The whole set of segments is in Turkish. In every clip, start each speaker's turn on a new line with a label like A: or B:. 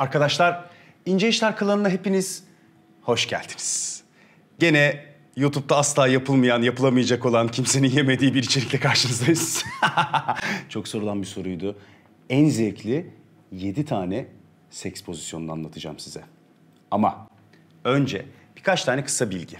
A: Arkadaşlar İnce İşler Klanı'na hepiniz hoş geldiniz. Gene YouTube'da asla yapılmayan, yapılamayacak olan kimsenin yemediği bir içerikle karşınızdayız. Çok sorulan bir soruydu. En zevkli 7 tane seks pozisyonunu anlatacağım size. Ama önce birkaç tane kısa bilgi.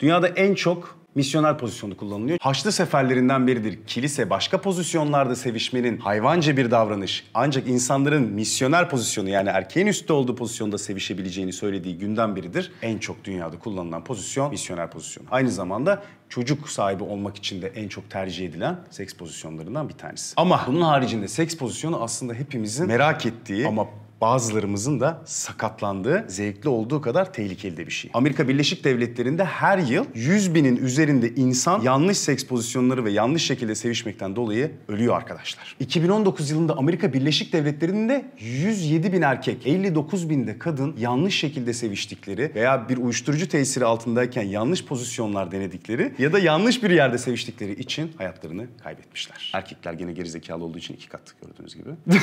A: Dünyada en çok misyoner pozisyonu kullanılıyor. Haçlı seferlerinden biridir. Kilise başka pozisyonlarda sevişmenin hayvanca bir davranış ancak insanların misyoner pozisyonu yani erkeğin üstte olduğu pozisyonda sevişebileceğini söylediği günden biridir. En çok dünyada kullanılan pozisyon misyoner pozisyonu. Aynı zamanda çocuk sahibi olmak için de en çok tercih edilen seks pozisyonlarından bir tanesi. Ama bunun haricinde seks pozisyonu aslında hepimizin merak ettiği ama bazılarımızın da sakatlandığı zevkli olduğu kadar tehlikeli de bir şey. Amerika Birleşik Devletleri'nde her yıl 100 binin üzerinde insan yanlış seks pozisyonları ve yanlış şekilde sevişmekten dolayı ölüyor arkadaşlar. 2019 yılında Amerika Birleşik Devletleri'nde 107 bin erkek, 59 bin de kadın yanlış şekilde seviştikleri veya bir uyuşturucu tesiri altındayken yanlış pozisyonlar denedikleri ya da yanlış bir yerde seviştikleri için hayatlarını kaybetmişler. Erkekler gene gerizekalı olduğu için iki kat gördüğünüz gibi.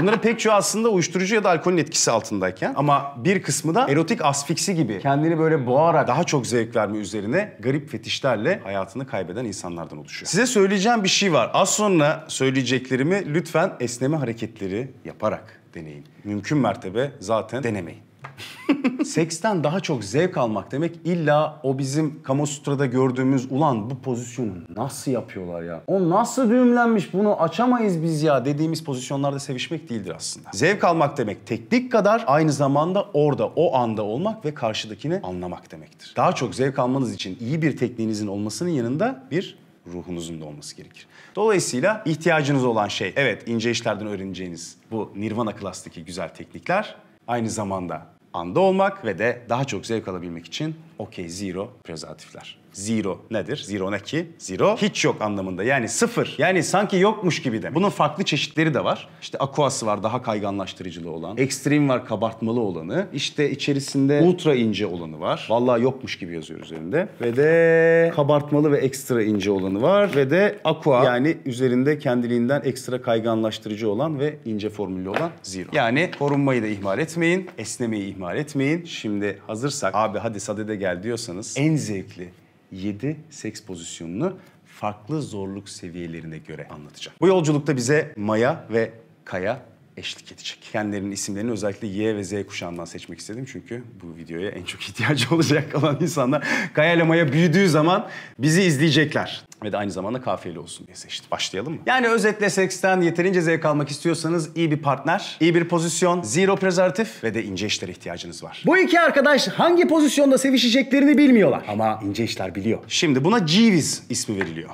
A: Bunların pek çoğu aslında uyuşturucu ya da alkolün etkisi altındayken ama bir kısmı da erotik asfiksi gibi kendini böyle boğarak daha çok zevk verme üzerine garip fetişlerle hayatını kaybeden insanlardan oluşuyor. Size söyleyeceğim bir şey var. Az sonra söyleyeceklerimi lütfen esneme hareketleri yaparak deneyin. Mümkün mertebe zaten denemeyin. Seksten daha çok zevk almak demek illa o bizim Kamosutra'da gördüğümüz ulan bu pozisyonu nasıl yapıyorlar ya? O nasıl düğümlenmiş bunu açamayız biz ya dediğimiz pozisyonlarda sevişmek değildir aslında. Zevk almak demek teknik kadar aynı zamanda orada o anda olmak ve karşıdakini anlamak demektir. Daha çok zevk almanız için iyi bir tekniğinizin olmasının yanında bir ruhunuzun da olması gerekir. Dolayısıyla ihtiyacınız olan şey, evet ince işlerden öğreneceğiniz bu Nirvana Class'taki güzel teknikler aynı zamanda anda olmak ve de daha çok zevk alabilmek için OK Zero prezervatifler. Zero nedir? Zero ne ki? Zero hiç yok anlamında. Yani sıfır. Yani sanki yokmuş gibi de. Bunun farklı çeşitleri de var. İşte aquası var daha kayganlaştırıcılı olan. Extreme var kabartmalı olanı. İşte içerisinde ultra ince olanı var. Vallahi yokmuş gibi yazıyor üzerinde. Ve de kabartmalı ve ekstra ince olanı var. Ve de aqua yani üzerinde kendiliğinden ekstra kayganlaştırıcı olan ve ince formülü olan zero. Yani korunmayı da ihmal etmeyin. Esnemeyi ihmal etmeyin. Şimdi hazırsak abi hadi sadede gel diyorsanız en zevkli, 7 seks pozisyonunu farklı zorluk seviyelerine göre anlatacağım. Bu yolculukta bize Maya ve Kaya eşlik edecek. Kendilerinin isimlerini özellikle Y ve Z kuşağından seçmek istedim. Çünkü bu videoya en çok ihtiyacı olacak olan insanlar Kayalama'ya büyüdüğü zaman bizi izleyecekler. Ve de aynı zamanda kafiyeli olsun diye seçtim. Başlayalım mı? Yani özetle seksten yeterince zevk almak istiyorsanız iyi bir partner, iyi bir pozisyon, zero prezervatif ve de ince işlere ihtiyacınız var. Bu iki arkadaş hangi pozisyonda sevişeceklerini bilmiyorlar. Ama ince işler biliyor. Şimdi buna Civiz ismi veriliyor.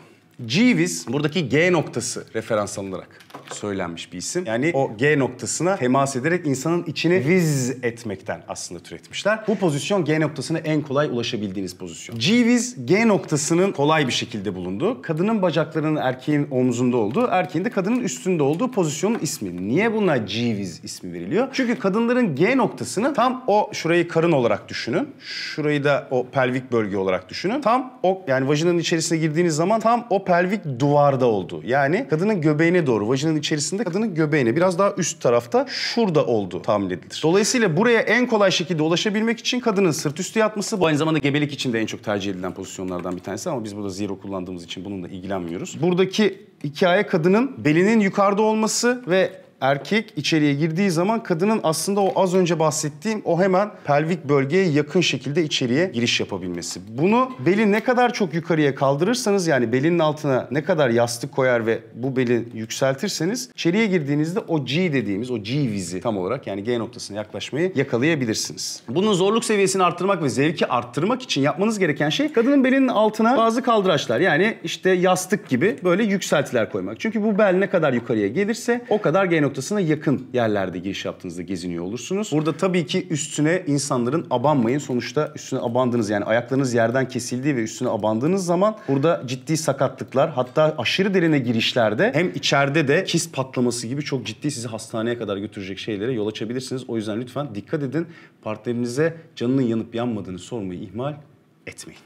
A: Jeeves buradaki G noktası referans alınarak söylenmiş bir isim. Yani o G noktasına temas ederek insanın içini viz etmekten aslında türetmişler. Bu pozisyon G noktasına en kolay ulaşabildiğiniz pozisyon. Jeeves G noktasının kolay bir şekilde bulunduğu, kadının bacaklarının erkeğin omzunda olduğu, erkeğin de kadının üstünde olduğu pozisyonun ismi. Niye buna Jeeves ismi veriliyor? Çünkü kadınların G noktasını tam o şurayı karın olarak düşünün. Şurayı da o pelvik bölge olarak düşünün. Tam o yani vajinanın içerisine girdiğiniz zaman tam o pelvik duvarda oldu. Yani kadının göbeğine doğru, vajinanın içerisinde kadının göbeğine biraz daha üst tarafta şurada oldu tahmin edilir. Dolayısıyla buraya en kolay şekilde ulaşabilmek için kadının sırt üstü yatması bu aynı zamanda gebelik için de en çok tercih edilen pozisyonlardan bir tanesi ama biz burada zero kullandığımız için bununla ilgilenmiyoruz. Buradaki hikaye kadının belinin yukarıda olması ve erkek içeriye girdiği zaman kadının aslında o az önce bahsettiğim o hemen pelvik bölgeye yakın şekilde içeriye giriş yapabilmesi. Bunu beli ne kadar çok yukarıya kaldırırsanız yani belinin altına ne kadar yastık koyar ve bu beli yükseltirseniz içeriye girdiğinizde o G dediğimiz o G vizi tam olarak yani G noktasına yaklaşmayı yakalayabilirsiniz. Bunun zorluk seviyesini arttırmak ve zevki arttırmak için yapmanız gereken şey kadının belinin altına bazı kaldıraçlar yani işte yastık gibi böyle yükseltiler koymak. Çünkü bu bel ne kadar yukarıya gelirse o kadar G noktasına yakın yerlerde giriş yaptığınızda geziniyor olursunuz. Burada tabii ki üstüne insanların abanmayın. Sonuçta üstüne abandınız yani ayaklarınız yerden kesildiği ve üstüne abandığınız zaman burada ciddi sakatlıklar hatta aşırı derine girişlerde hem içeride de kist patlaması gibi çok ciddi sizi hastaneye kadar götürecek şeylere yol açabilirsiniz. O yüzden lütfen dikkat edin. Partnerinize canının yanıp yanmadığını sormayı ihmal etmeyin.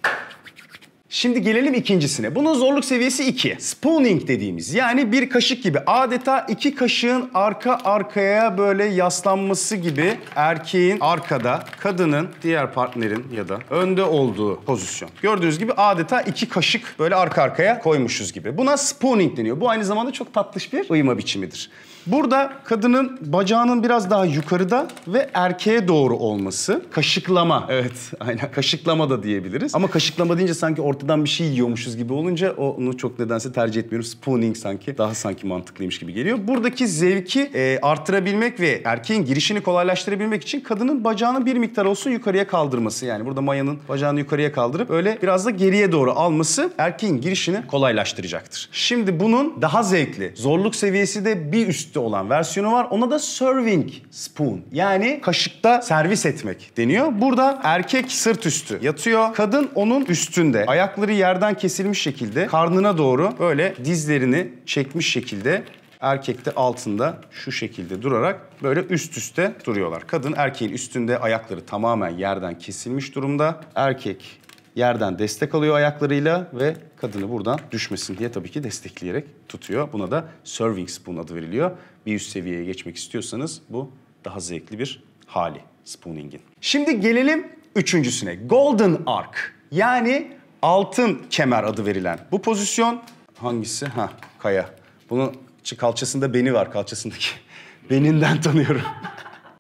A: Şimdi gelelim ikincisine. Bunun zorluk seviyesi 2. Spooning dediğimiz yani bir kaşık gibi adeta iki kaşığın arka arkaya böyle yaslanması gibi erkeğin arkada, kadının diğer partnerin ya da önde olduğu pozisyon. Gördüğünüz gibi adeta iki kaşık böyle arka arkaya koymuşuz gibi. Buna spooning deniyor. Bu aynı zamanda çok tatlış bir uyuma biçimidir. Burada kadının bacağının biraz daha yukarıda ve erkeğe doğru olması. Kaşıklama. Evet, aynen. Kaşıklama da diyebiliriz. Ama kaşıklama deyince sanki ortadan bir şey yiyormuşuz gibi olunca onu çok nedense tercih etmiyorum. Spooning sanki daha sanki mantıklıymış gibi geliyor. Buradaki zevki e, arttırabilmek ve erkeğin girişini kolaylaştırabilmek için kadının bacağını bir miktar olsun yukarıya kaldırması. Yani burada mayanın bacağını yukarıya kaldırıp öyle biraz da geriye doğru alması erkeğin girişini kolaylaştıracaktır. Şimdi bunun daha zevkli, zorluk seviyesi de bir üst üstü olan versiyonu var. Ona da serving spoon yani kaşıkta servis etmek deniyor. Burada erkek sırt üstü yatıyor. Kadın onun üstünde ayakları yerden kesilmiş şekilde karnına doğru böyle dizlerini çekmiş şekilde erkek de altında şu şekilde durarak böyle üst üste duruyorlar. Kadın erkeğin üstünde ayakları tamamen yerden kesilmiş durumda. Erkek yerden destek alıyor ayaklarıyla ve kadını buradan düşmesin diye tabii ki destekleyerek tutuyor. Buna da serving spoon adı veriliyor. Bir üst seviyeye geçmek istiyorsanız bu daha zevkli bir hali spooning'in. Şimdi gelelim üçüncüsüne. Golden Arc yani altın kemer adı verilen bu pozisyon hangisi? Ha kaya. Bunun kalçasında beni var kalçasındaki. Beninden tanıyorum.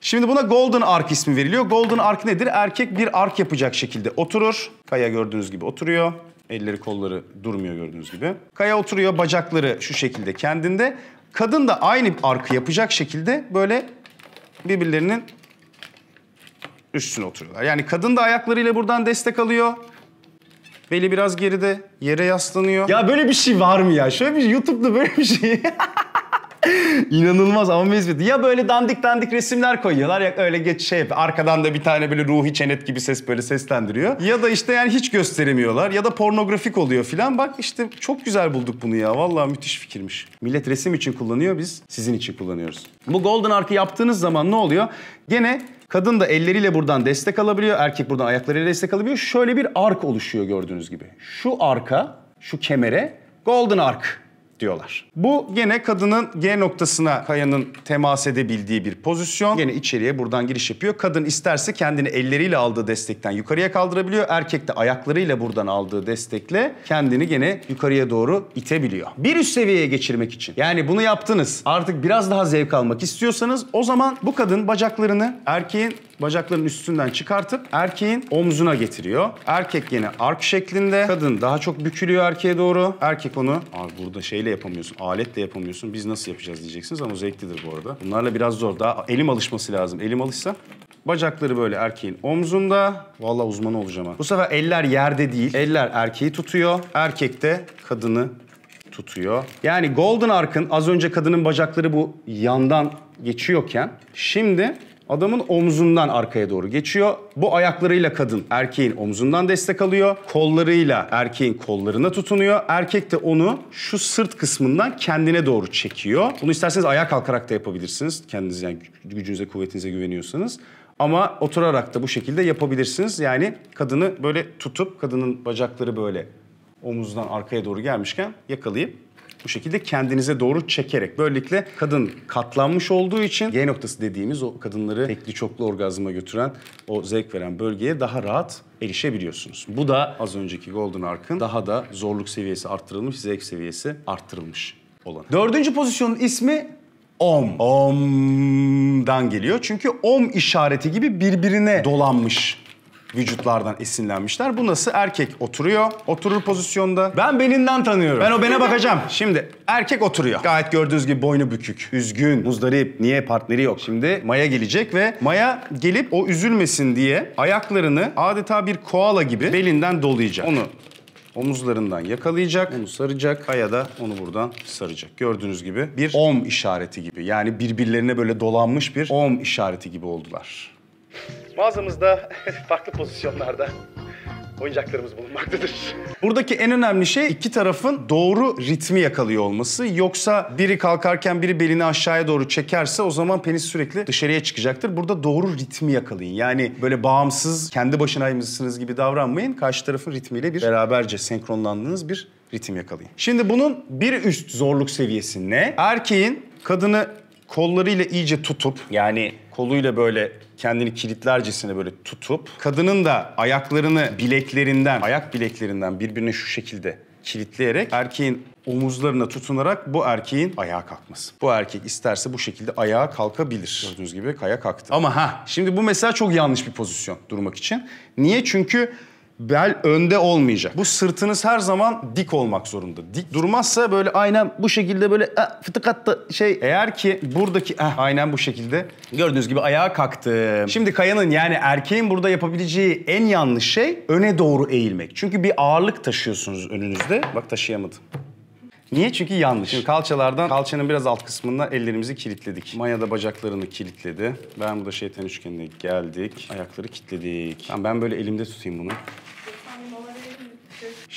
A: Şimdi buna golden Ark ismi veriliyor. Golden Ark nedir? Erkek bir ark yapacak şekilde oturur. Kaya gördüğünüz gibi oturuyor. Elleri kolları durmuyor gördüğünüz gibi. Kaya oturuyor, bacakları şu şekilde kendinde. Kadın da aynı arkı yapacak şekilde böyle birbirlerinin üstüne oturuyorlar. Yani kadın da ayaklarıyla buradan destek alıyor. Beli biraz geride, yere yaslanıyor. Ya böyle bir şey var mı ya? Şöyle bir YouTube'da böyle bir şey. İnanılmaz ama mezbit. Ya böyle dandik dandik resimler koyuyorlar ya öyle geç şey yapıyor. Arkadan da bir tane böyle ruhi çenet gibi ses böyle seslendiriyor. Ya da işte yani hiç gösteremiyorlar ya da pornografik oluyor filan. Bak işte çok güzel bulduk bunu ya. Vallahi müthiş fikirmiş. Millet resim için kullanıyor biz sizin için kullanıyoruz. Bu Golden Ark'ı yaptığınız zaman ne oluyor? Gene Kadın da elleriyle buradan destek alabiliyor, erkek buradan ayaklarıyla destek alabiliyor. Şöyle bir ark oluşuyor gördüğünüz gibi. Şu arka, şu kemere Golden Ark diyorlar. Bu gene kadının G noktasına kayanın temas edebildiği bir pozisyon. Yine içeriye buradan giriş yapıyor. Kadın isterse kendini elleriyle aldığı destekten yukarıya kaldırabiliyor. Erkek de ayaklarıyla buradan aldığı destekle kendini gene yukarıya doğru itebiliyor. Bir üst seviyeye geçirmek için. Yani bunu yaptınız. Artık biraz daha zevk almak istiyorsanız o zaman bu kadın bacaklarını erkeğin bacakların üstünden çıkartıp erkeğin omzuna getiriyor. Erkek yine ark şeklinde. Kadın daha çok bükülüyor erkeğe doğru. Erkek onu, abi burada şeyle yapamıyorsun, aletle yapamıyorsun. Biz nasıl yapacağız diyeceksiniz ama zevklidir bu arada. Bunlarla biraz zor. Daha elim alışması lazım. Elim alışsa Bacakları böyle erkeğin omzunda. Vallahi uzman olacağım ha. Bu sefer eller yerde değil. Eller erkeği tutuyor. Erkek de kadını tutuyor. Yani Golden Ark'ın az önce kadının bacakları bu yandan geçiyorken şimdi Adamın omzundan arkaya doğru geçiyor. Bu ayaklarıyla kadın erkeğin omzundan destek alıyor. Kollarıyla erkeğin kollarına tutunuyor. Erkek de onu şu sırt kısmından kendine doğru çekiyor. Bunu isterseniz ayağa kalkarak da yapabilirsiniz. Kendiniz yani gücünüze, kuvvetinize güveniyorsanız. Ama oturarak da bu şekilde yapabilirsiniz. Yani kadını böyle tutup kadının bacakları böyle omuzdan arkaya doğru gelmişken yakalayıp bu şekilde kendinize doğru çekerek. Böylelikle kadın katlanmış olduğu için G noktası dediğimiz o kadınları tekli çoklu orgazma götüren o zevk veren bölgeye daha rahat erişebiliyorsunuz. Bu da az önceki Golden Ark'ın daha da zorluk seviyesi arttırılmış, zevk seviyesi arttırılmış olan. Dördüncü pozisyonun ismi Om. Om'dan geliyor. Çünkü om işareti gibi birbirine dolanmış vücutlardan esinlenmişler. Bu nasıl? Erkek oturuyor. Oturur pozisyonda. Ben belinden tanıyorum. Ben o bene bakacağım. Şimdi erkek oturuyor. Gayet gördüğünüz gibi boynu bükük. Üzgün, muzdarip. Niye partneri yok? Şimdi Maya gelecek ve Maya gelip o üzülmesin diye ayaklarını adeta bir koala gibi belinden dolayacak. Onu omuzlarından yakalayacak, onu saracak. Kaya da onu buradan saracak. Gördüğünüz gibi bir om işareti gibi. Yani birbirlerine böyle dolanmış bir om işareti gibi oldular. Mağazamızda farklı pozisyonlarda oyuncaklarımız bulunmaktadır. Buradaki en önemli şey iki tarafın doğru ritmi yakalıyor olması. Yoksa biri kalkarken biri belini aşağıya doğru çekerse o zaman penis sürekli dışarıya çıkacaktır. Burada doğru ritmi yakalayın. Yani böyle bağımsız, kendi başınaymışsınız gibi davranmayın. Karşı tarafın ritmiyle bir beraberce senkronlandığınız bir ritim yakalayın. Şimdi bunun bir üst zorluk seviyesi ne? Erkeğin kadını kollarıyla iyice tutup yani koluyla böyle kendini kilitlercesine böyle tutup kadının da ayaklarını bileklerinden, ayak bileklerinden birbirine şu şekilde kilitleyerek erkeğin omuzlarına tutunarak bu erkeğin ayağa kalkması. Bu erkek isterse bu şekilde ayağa kalkabilir. Gördüğünüz gibi kaya kalktı. Ama ha şimdi bu mesela çok yanlış bir pozisyon durmak için. Niye? Çünkü bel önde olmayacak. Bu sırtınız her zaman dik olmak zorunda. Dik durmazsa böyle aynen bu şekilde böyle eh, fıtık attı şey. Eğer ki buradaki eh, aynen bu şekilde gördüğünüz gibi ayağa kalktı. Şimdi kayanın yani erkeğin burada yapabileceği en yanlış şey öne doğru eğilmek. Çünkü bir ağırlık taşıyorsunuz önünüzde. Bak taşıyamadım. Niye? Çünkü yanlış. Şimdi kalçalardan, kalçanın biraz alt kısmında ellerimizi kilitledik. Maya da bacaklarını kilitledi. Ben bu da şeytan üçgenine geldik. Ayakları kilitledik. Tamam, ben böyle elimde tutayım bunu.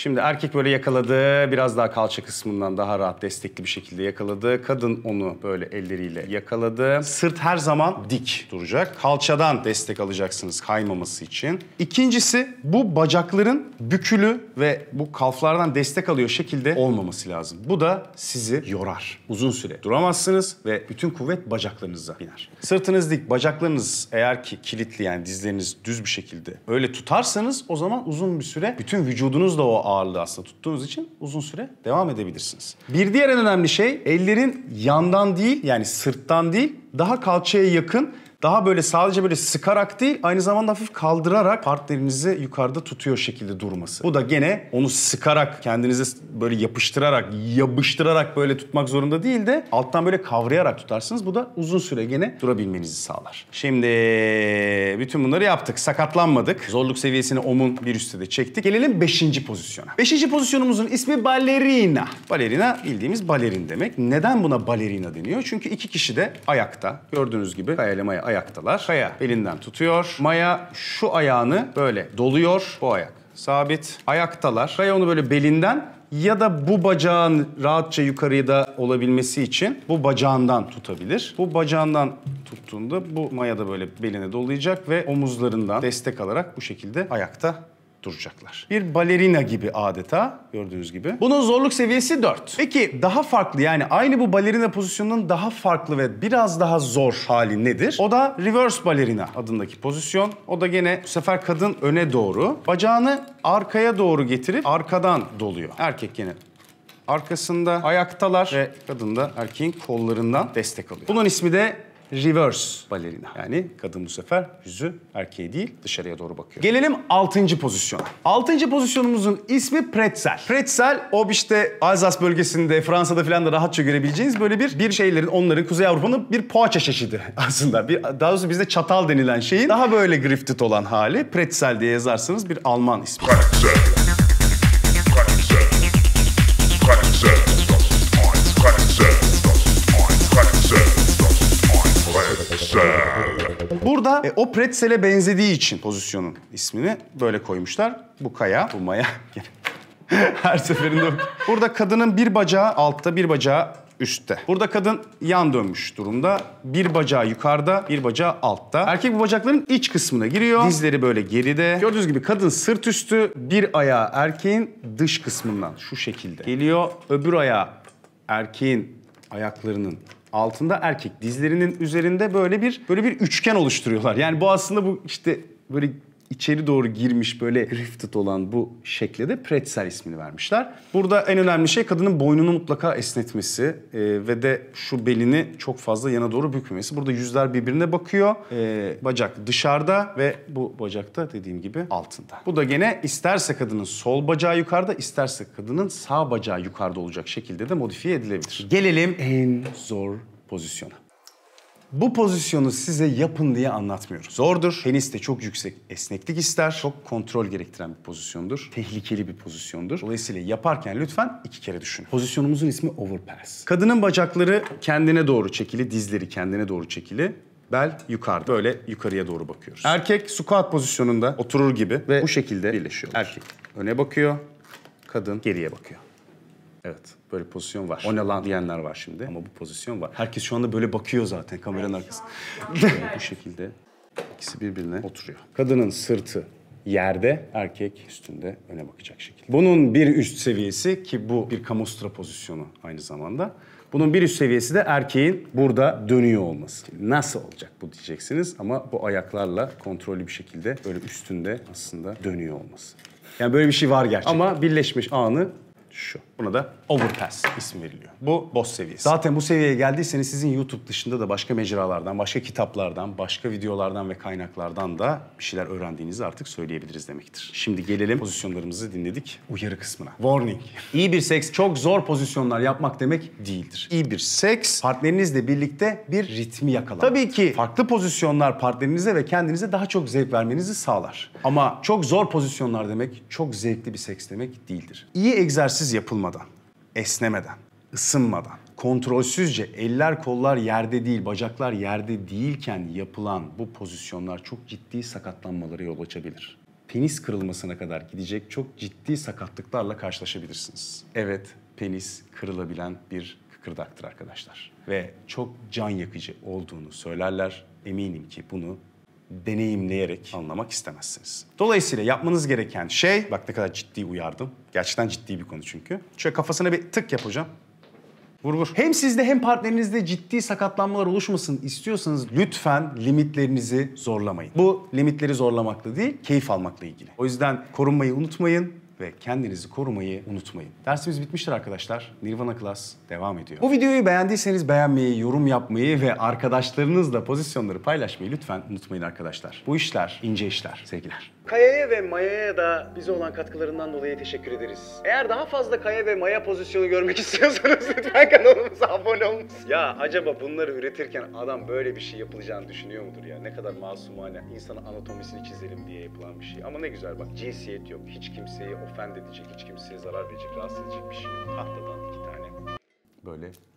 A: Şimdi erkek böyle yakaladı, biraz daha kalça kısmından daha rahat destekli bir şekilde yakaladı. Kadın onu böyle elleriyle yakaladı. Sırt her zaman dik duracak. Kalçadan destek alacaksınız kaymaması için. İkincisi bu bacakların bükülü ve bu kalflardan destek alıyor şekilde olmaması lazım. Bu da sizi yorar. Uzun süre duramazsınız ve bütün kuvvet bacaklarınıza biner. Sırtınız dik, bacaklarınız eğer ki kilitli yani dizleriniz düz bir şekilde öyle tutarsanız o zaman uzun bir süre bütün vücudunuz da o ağırlığı aslında tuttuğunuz için uzun süre devam edebilirsiniz. Bir diğer en önemli şey ellerin yandan değil yani sırttan değil daha kalçaya yakın daha böyle sadece böyle sıkarak değil aynı zamanda hafif kaldırarak partnerinizi yukarıda tutuyor şekilde durması. Bu da gene onu sıkarak kendinize böyle yapıştırarak, yapıştırarak böyle tutmak zorunda değil de alttan böyle kavrayarak tutarsınız. Bu da uzun süre gene durabilmenizi sağlar. Şimdi bütün bunları yaptık. Sakatlanmadık. Zorluk seviyesini omun bir üstte de çektik. Gelelim beşinci pozisyona. Beşinci pozisyonumuzun ismi balerina. Balerina bildiğimiz balerin demek. Neden buna balerina deniyor? Çünkü iki kişi de ayakta. Gördüğünüz gibi kayalamaya ayakta ayaktalar. Kaya belinden tutuyor. Maya şu ayağını böyle doluyor. Bu ayak sabit. Ayaktalar. Kaya onu böyle belinden ya da bu bacağın rahatça yukarıda olabilmesi için bu bacağından tutabilir. Bu bacağından tuttuğunda bu maya da böyle beline dolayacak ve omuzlarından destek alarak bu şekilde ayakta duracaklar. Bir balerina gibi adeta gördüğünüz gibi. Bunun zorluk seviyesi 4. Peki daha farklı yani aynı bu balerina pozisyonunun daha farklı ve biraz daha zor hali nedir? O da reverse balerina adındaki pozisyon. O da gene bu sefer kadın öne doğru bacağını arkaya doğru getirip arkadan doluyor. Erkek gene arkasında ayaktalar ve kadın da erkeğin kollarından destek alıyor. Bunun ismi de reverse balerina. Yani kadın bu sefer yüzü erkeğe değil dışarıya doğru bakıyor. Gelelim altıncı pozisyona. Altıncı pozisyonumuzun ismi pretzel. Pretzel o işte Alsas bölgesinde Fransa'da falan da rahatça görebileceğiniz böyle bir bir şeylerin onların Kuzey Avrupa'nın bir poğaça çeşidi aslında. Bir, daha doğrusu bizde çatal denilen şeyin daha böyle griftit olan hali pretzel diye yazarsanız bir Alman ismi. Pretzel. Burada e, o pretzele benzediği için pozisyonun ismini böyle koymuşlar. Bu kaya, bu maya. Her seferinde Burada kadının bir bacağı altta, bir bacağı üstte. Burada kadın yan dönmüş durumda. Bir bacağı yukarıda, bir bacağı altta. Erkek bu bacakların iç kısmına giriyor. Dizleri böyle geride. Gördüğünüz gibi kadın sırt üstü, bir ayağı erkeğin dış kısmından şu şekilde geliyor. Öbür ayağı erkeğin ayaklarının altında erkek dizlerinin üzerinde böyle bir böyle bir üçgen oluşturuyorlar. Yani bu aslında bu işte böyle içeri doğru girmiş böyle rifted olan bu şekle de pretzel ismini vermişler. Burada en önemli şey kadının boynunu mutlaka esnetmesi e, ve de şu belini çok fazla yana doğru bükmemesi. Burada yüzler birbirine bakıyor. E, bacak dışarıda ve bu bacakta dediğim gibi altında. Bu da gene isterse kadının sol bacağı yukarıda isterse kadının sağ bacağı yukarıda olacak şekilde de modifiye edilebilir. Gelelim en zor pozisyona. Bu pozisyonu size yapın diye anlatmıyoruz. Zordur. Penis de çok yüksek esneklik ister. Çok kontrol gerektiren bir pozisyondur. Tehlikeli bir pozisyondur. Dolayısıyla yaparken lütfen iki kere düşünün. Pozisyonumuzun ismi overpass. Kadının bacakları kendine doğru çekili, dizleri kendine doğru çekili. Bel yukarıda. Böyle yukarıya doğru bakıyoruz. Erkek squat pozisyonunda oturur gibi ve bu şekilde birleşiyor. Erkek öne bakıyor, kadın geriye bakıyor. Evet. Böyle pozisyon var. O ne lan diyenler var şimdi. Ama bu pozisyon var. Herkes şu anda böyle bakıyor zaten kameranın arkasında. bu şekilde ikisi birbirine oturuyor. Kadının sırtı yerde, erkek üstünde öne bakacak şekilde. Bunun bir üst seviyesi ki bu bir kamostra pozisyonu aynı zamanda. Bunun bir üst seviyesi de erkeğin burada dönüyor olması. Nasıl olacak bu diyeceksiniz ama bu ayaklarla kontrollü bir şekilde böyle üstünde aslında dönüyor olması. Yani böyle bir şey var gerçekten. Ama birleşmiş anı şu. Buna da overpass isim veriliyor. Bu boss seviyesi. Zaten bu seviyeye geldiyseniz sizin YouTube dışında da başka mecralardan, başka kitaplardan, başka videolardan ve kaynaklardan da bir şeyler öğrendiğinizi artık söyleyebiliriz demektir. Şimdi gelelim pozisyonlarımızı dinledik uyarı kısmına. Warning. İyi bir seks çok zor pozisyonlar yapmak demek değildir. İyi bir seks partnerinizle birlikte bir ritmi yakalar. Tabii ki farklı pozisyonlar partnerinize ve kendinize daha çok zevk vermenizi sağlar. Ama çok zor pozisyonlar demek çok zevkli bir seks demek değildir. İyi egzersiz egzersiz yapılmadan, esnemeden, ısınmadan, kontrolsüzce eller kollar yerde değil, bacaklar yerde değilken yapılan bu pozisyonlar çok ciddi sakatlanmalara yol açabilir. Penis kırılmasına kadar gidecek çok ciddi sakatlıklarla karşılaşabilirsiniz. Evet, penis kırılabilen bir kıkırdaktır arkadaşlar. Ve çok can yakıcı olduğunu söylerler. Eminim ki bunu deneyimleyerek anlamak istemezsiniz. Dolayısıyla yapmanız gereken şey, bak ne kadar ciddi uyardım. Gerçekten ciddi bir konu çünkü. Şöyle kafasına bir tık yapacağım. Vur vur. Hem sizde hem partnerinizde ciddi sakatlanmalar oluşmasın istiyorsanız lütfen limitlerinizi zorlamayın. Bu limitleri zorlamakla değil, keyif almakla ilgili. O yüzden korunmayı unutmayın ve kendinizi korumayı unutmayın. Dersimiz bitmiştir arkadaşlar. Nirvana Class devam ediyor. Bu videoyu beğendiyseniz beğenmeyi, yorum yapmayı ve arkadaşlarınızla pozisyonları paylaşmayı lütfen unutmayın arkadaşlar. Bu işler ince işler. Sevgiler. Kaya'ya ve Maya'ya da bize olan katkılarından dolayı teşekkür ederiz. Eğer daha fazla Kaya ve Maya pozisyonu görmek istiyorsanız lütfen kanalımıza abone olun. Ya acaba bunları üretirken adam böyle bir şey yapılacağını düşünüyor mudur ya? Ne kadar masumane insan anatomisini çizelim diye yapılan bir şey. Ama ne güzel bak cinsiyet yok. Hiç kimseyi ofend edecek, hiç kimseye zarar verecek, rahatsız edecek bir şey yok. Tahtadan iki tane. Böyle